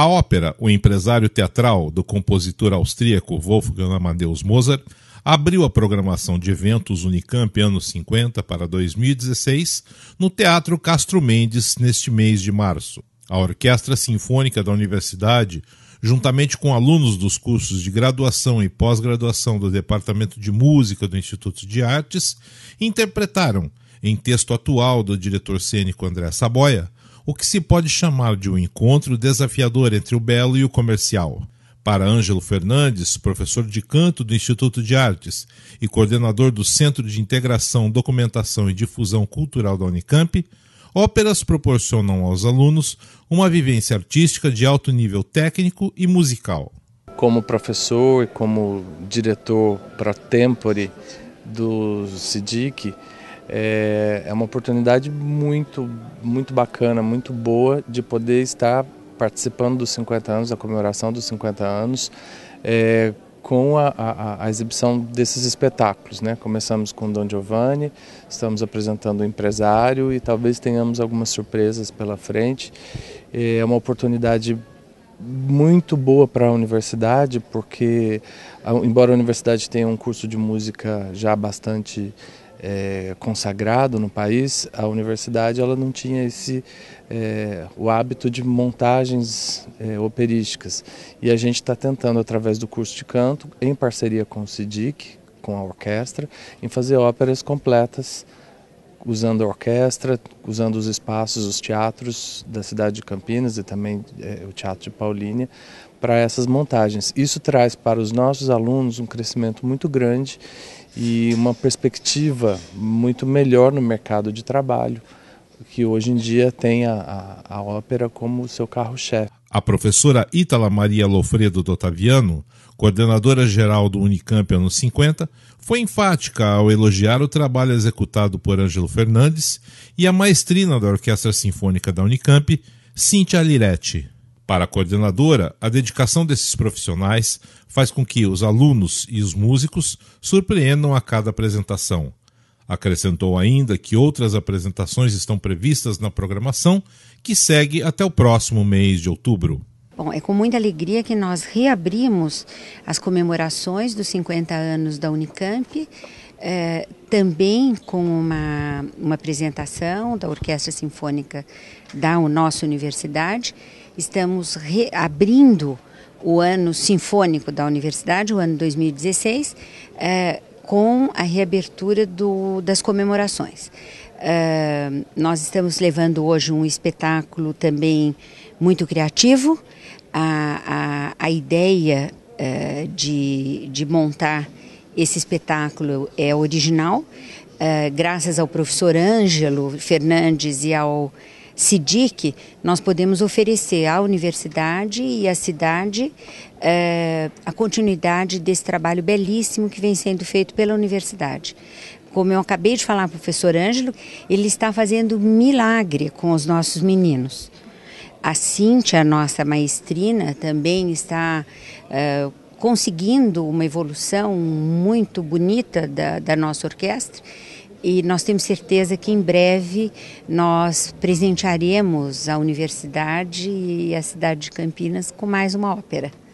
A ópera O Empresário Teatral, do compositor austríaco Wolfgang Amadeus Mozart, abriu a programação de eventos Unicamp anos 50 para 2016 no Teatro Castro Mendes neste mês de março. A Orquestra Sinfônica da Universidade, juntamente com alunos dos cursos de graduação e pós-graduação do Departamento de Música do Instituto de Artes, interpretaram, em texto atual do diretor cênico André Saboia, o que se pode chamar de um encontro desafiador entre o belo e o comercial. Para Ângelo Fernandes, professor de canto do Instituto de Artes e coordenador do Centro de Integração, Documentação e Difusão Cultural da Unicamp, óperas proporcionam aos alunos uma vivência artística de alto nível técnico e musical. Como professor e como diretor pro tempore do SIDIC, é, é uma oportunidade muito, muito bacana, muito boa de poder estar participando dos 50 anos, da comemoração dos 50 anos, é, com a, a, a, exibição desses espetáculos. Né? Começamos com Don Giovanni, estamos apresentando o empresário e talvez tenhamos algumas surpresas pela frente. É uma oportunidade muito boa para a universidade, porque, embora a universidade tenha um curso de música já bastante é, consagrado no país, a universidade ela não tinha esse é, o hábito de montagens é, operísticas. E a gente está tentando, através do curso de canto, em parceria com o SIDIC, com a orquestra, em fazer óperas completas usando a orquestra, usando os espaços, os teatros da cidade de Campinas e também é, o Teatro de Paulínia para essas montagens. Isso traz para os nossos alunos um crescimento muito grande e uma perspectiva muito melhor no mercado de trabalho, que hoje em dia tem a, a, a ópera como seu carro-chefe. A professora Ítala Maria Lofredo Dotaviano, coordenadora geral do Unicamp anos 50, foi enfática ao elogiar o trabalho executado por Ângelo Fernandes e a maestrina da Orquestra Sinfônica da Unicamp, Cíntia Liretti. Para a coordenadora, a dedicação desses profissionais faz com que os alunos e os músicos surpreendam a cada apresentação, Acrescentou ainda que outras apresentações estão previstas na programação, que segue até o próximo mês de outubro. Bom, é com muita alegria que nós reabrimos as comemorações dos 50 anos da Unicamp, eh, também com uma, uma apresentação da Orquestra Sinfônica da nossa universidade. Estamos reabrindo o ano sinfônico da universidade, o ano 2016, com a reabertura do, das comemorações. Uh, nós estamos levando hoje um espetáculo também muito criativo. A, a, a ideia uh, de, de montar esse espetáculo é original, uh, graças ao professor Ângelo Fernandes e ao SIDIC, nós podemos oferecer à universidade e à cidade eh, a continuidade desse trabalho belíssimo que vem sendo feito pela universidade. Como eu acabei de falar, professor Ângelo, ele está fazendo milagre com os nossos meninos. A Cíntia, nossa maestrina, também está eh, conseguindo uma evolução muito bonita da, da nossa orquestra e nós temos certeza que em breve nós presentearemos a universidade e a cidade de Campinas com mais uma ópera.